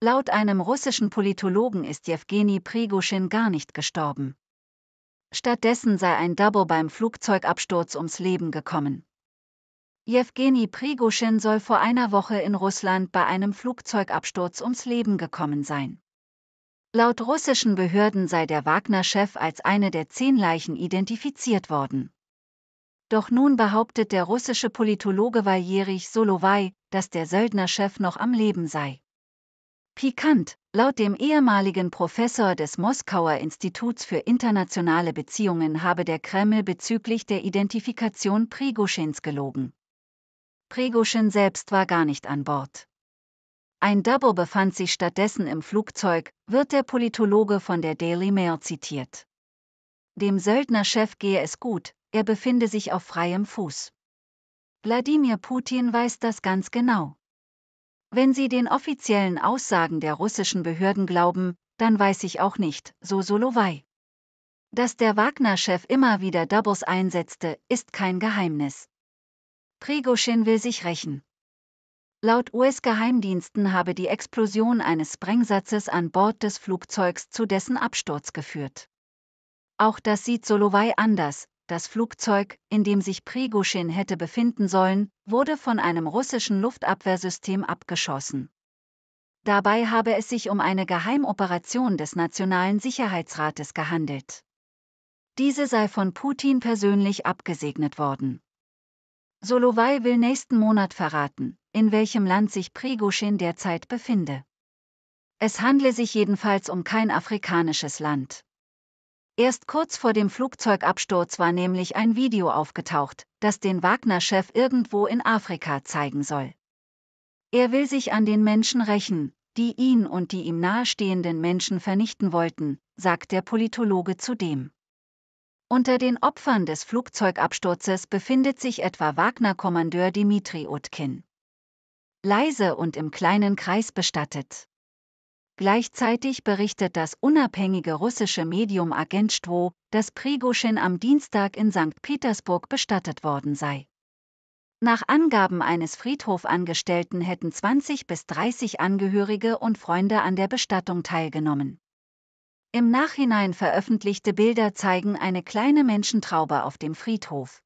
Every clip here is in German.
Laut einem russischen Politologen ist Jewgeni Prigoschin gar nicht gestorben. Stattdessen sei ein Dabo beim Flugzeugabsturz ums Leben gekommen. Jewgeni Prigoschin soll vor einer Woche in Russland bei einem Flugzeugabsturz ums Leben gekommen sein. Laut russischen Behörden sei der Wagner-Chef als eine der zehn Leichen identifiziert worden. Doch nun behauptet der russische Politologe Valerij Solowai, dass der Söldner-Chef noch am Leben sei. Pikant, laut dem ehemaligen Professor des Moskauer Instituts für internationale Beziehungen habe der Kreml bezüglich der Identifikation Prigoschins gelogen. Prigoschin selbst war gar nicht an Bord. Ein Double befand sich stattdessen im Flugzeug, wird der Politologe von der Daily Mail zitiert. Dem Söldnerchef gehe es gut, er befinde sich auf freiem Fuß. Wladimir Putin weiß das ganz genau. Wenn Sie den offiziellen Aussagen der russischen Behörden glauben, dann weiß ich auch nicht, so Soloway. Dass der Wagner-Chef immer wieder Doubles einsetzte, ist kein Geheimnis. Prigoshin will sich rächen. Laut US-Geheimdiensten habe die Explosion eines Sprengsatzes an Bord des Flugzeugs zu dessen Absturz geführt. Auch das sieht Soloway anders, das Flugzeug, in dem sich Prigoschin hätte befinden sollen, wurde von einem russischen Luftabwehrsystem abgeschossen. Dabei habe es sich um eine Geheimoperation des Nationalen Sicherheitsrates gehandelt. Diese sei von Putin persönlich abgesegnet worden. Soloway will nächsten Monat verraten, in welchem Land sich Prigoschin derzeit befinde. Es handle sich jedenfalls um kein afrikanisches Land. Erst kurz vor dem Flugzeugabsturz war nämlich ein Video aufgetaucht, das den Wagner-Chef irgendwo in Afrika zeigen soll. Er will sich an den Menschen rächen, die ihn und die ihm nahestehenden Menschen vernichten wollten, sagt der Politologe zudem. Unter den Opfern des Flugzeugabsturzes befindet sich etwa Wagner-Kommandeur Dimitri Utkin. Leise und im kleinen Kreis bestattet. Gleichzeitig berichtet das unabhängige russische Medium Agentstwo, dass Prigoshin am Dienstag in St. Petersburg bestattet worden sei. Nach Angaben eines Friedhofangestellten hätten 20 bis 30 Angehörige und Freunde an der Bestattung teilgenommen. Im Nachhinein veröffentlichte Bilder zeigen eine kleine Menschentraube auf dem Friedhof.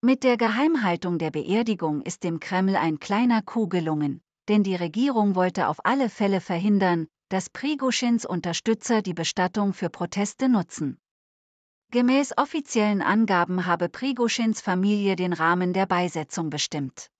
Mit der Geheimhaltung der Beerdigung ist dem Kreml ein kleiner Kuh gelungen denn die Regierung wollte auf alle Fälle verhindern, dass Prigoschins Unterstützer die Bestattung für Proteste nutzen. Gemäß offiziellen Angaben habe Prigoschins Familie den Rahmen der Beisetzung bestimmt.